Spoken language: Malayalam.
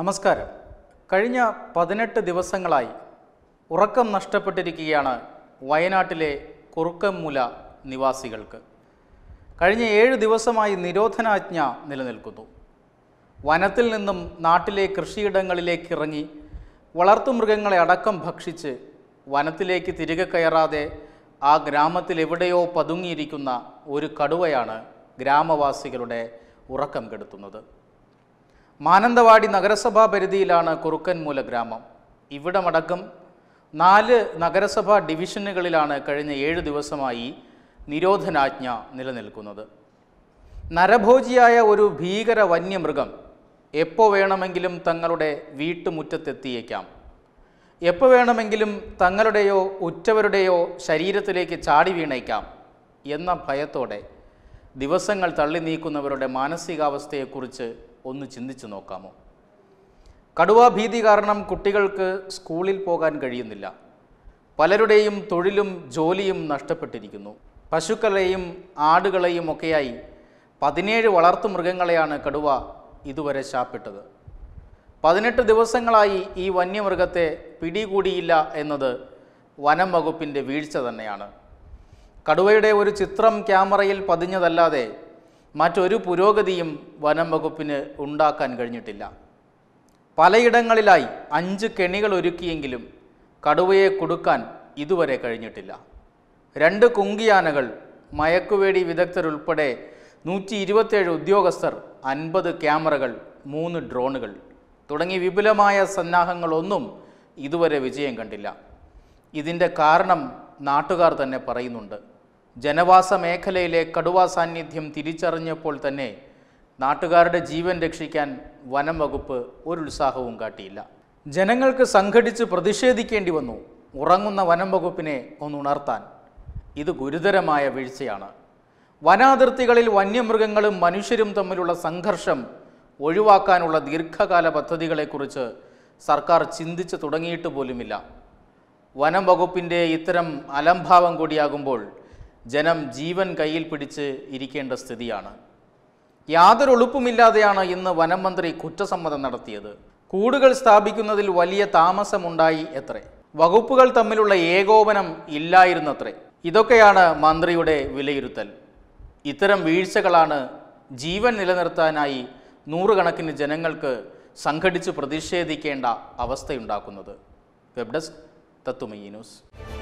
നമസ്കാരം കഴിഞ്ഞ പതിനെട്ട് ദിവസങ്ങളായി ഉറക്കം നഷ്ടപ്പെട്ടിരിക്കുകയാണ് വയനാട്ടിലെ കുറുക്കംമുല നിവാസികൾക്ക് കഴിഞ്ഞ ഏഴ് ദിവസമായി നിരോധനാജ്ഞ നിലനിൽക്കുന്നു വനത്തിൽ നിന്നും നാട്ടിലെ കൃഷിയിടങ്ങളിലേക്ക് ഇറങ്ങി വളർത്തുമൃഗങ്ങളെ അടക്കം ഭക്ഷിച്ച് വനത്തിലേക്ക് തിരികെ കയറാതെ ആ ഗ്രാമത്തിൽ എവിടെയോ പതുങ്ങിയിരിക്കുന്ന ഒരു കടുവയാണ് ഗ്രാമവാസികളുടെ ഉറക്കം കെടുത്തുന്നത് മാനന്തവാടി നഗരസഭാ പരിധിയിലാണ് കുറുക്കൻമൂല ഗ്രാമം ഇവിടമടക്കം നാല് നഗരസഭാ ഡിവിഷനുകളിലാണ് കഴിഞ്ഞ ഏഴ് ദിവസമായി നിരോധനാജ്ഞ നിലനിൽക്കുന്നത് നരഭോജിയായ ഒരു ഭീകര വന്യമൃഗം എപ്പോൾ വേണമെങ്കിലും തങ്ങളുടെ വീട്ടുമുറ്റത്തെത്തിയേക്കാം എപ്പോൾ വേണമെങ്കിലും തങ്ങളുടെയോ ഉറ്റവരുടെയോ ശരീരത്തിലേക്ക് ചാടി വീണേക്കാം എന്ന ഭയത്തോടെ ദിവസങ്ങൾ തള്ളി നീക്കുന്നവരുടെ മാനസികാവസ്ഥയെക്കുറിച്ച് ഒന്ന് ചിന്തിച്ചു നോക്കാമോ കടുവാ ഭീതി കാരണം കുട്ടികൾക്ക് സ്കൂളിൽ പോകാൻ കഴിയുന്നില്ല പലരുടെയും തൊഴിലും ജോലിയും നഷ്ടപ്പെട്ടിരിക്കുന്നു പശുക്കളെയും ആടുകളെയും ഒക്കെയായി പതിനേഴ് വളർത്തു മൃഗങ്ങളെയാണ് കടുവ ഇതുവരെ ശാപ്പിട്ടത് പതിനെട്ട് ദിവസങ്ങളായി ഈ വന്യമൃഗത്തെ പിടികൂടിയില്ല എന്നത് വനം വകുപ്പിൻ്റെ വീഴ്ച തന്നെയാണ് കടുവയുടെ ഒരു ചിത്രം ക്യാമറയിൽ പതിഞ്ഞതല്ലാതെ മറ്റൊരു പുരോഗതിയും വനം വകുപ്പിന് ഉണ്ടാക്കാൻ കഴിഞ്ഞിട്ടില്ല പലയിടങ്ങളിലായി അഞ്ച് കെണികൾ ഒരുക്കിയെങ്കിലും കടുവയെ കൊടുക്കാൻ ഇതുവരെ കഴിഞ്ഞിട്ടില്ല രണ്ട് കുങ്കിയാനകൾ മയക്കുവേടി വിദഗ്ധരുൾപ്പെടെ നൂറ്റി ഇരുപത്തേഴ് ഉദ്യോഗസ്ഥർ അൻപത് ക്യാമറകൾ മൂന്ന് ഡ്രോണുകൾ തുടങ്ങി വിപുലമായ സന്നാഹങ്ങളൊന്നും ഇതുവരെ വിജയം കണ്ടില്ല ഇതിൻ്റെ കാരണം നാട്ടുകാർ തന്നെ പറയുന്നുണ്ട് ജനവാസ മേഖലയിലെ കടുവ സാന്നിധ്യം തിരിച്ചറിഞ്ഞപ്പോൾ തന്നെ നാട്ടുകാരുടെ ജീവൻ രക്ഷിക്കാൻ വനം വകുപ്പ് ഒരു ഉത്സാഹവും കാട്ടിയില്ല ജനങ്ങൾക്ക് സംഘടിച്ച് പ്രതിഷേധിക്കേണ്ടി വന്നു ഉറങ്ങുന്ന വനം വകുപ്പിനെ ഒന്നുണർത്താൻ ഇത് ഗുരുതരമായ വീഴ്ചയാണ് വനാതിർത്തികളിൽ വന്യമൃഗങ്ങളും മനുഷ്യരും തമ്മിലുള്ള സംഘർഷം ഒഴിവാക്കാനുള്ള ദീർഘകാല പദ്ധതികളെക്കുറിച്ച് സർക്കാർ ചിന്തിച്ച് തുടങ്ങിയിട്ട് പോലുമില്ല വനം വകുപ്പിൻ്റെ ഇത്തരം അലംഭാവം കൂടിയാകുമ്പോൾ ജനം ജീവൻ കയ്യിൽ പിടിച്ച് ഇരിക്കേണ്ട സ്ഥിതിയാണ് യാതൊരു ഒളിപ്പുമില്ലാതെയാണ് ഇന്ന് വനം മന്ത്രി കുറ്റസമ്മതം നടത്തിയത് കൂടുകൾ സ്ഥാപിക്കുന്നതിൽ വലിയ താമസമുണ്ടായി എത്രേ വകുപ്പുകൾ തമ്മിലുള്ള ഏകോപനം ഇല്ലായിരുന്നത്രേ ഇതൊക്കെയാണ് മന്ത്രിയുടെ വിലയിരുത്തൽ ഇത്തരം വീഴ്ചകളാണ് ജീവൻ നിലനിർത്താനായി നൂറുകണക്കിന് ജനങ്ങൾക്ക് സംഘടിച്ച് പ്രതിഷേധിക്കേണ്ട അവസ്ഥയുണ്ടാക്കുന്നത് വെബ് ഡെസ്ക് തത്തുമയി ന്യൂസ്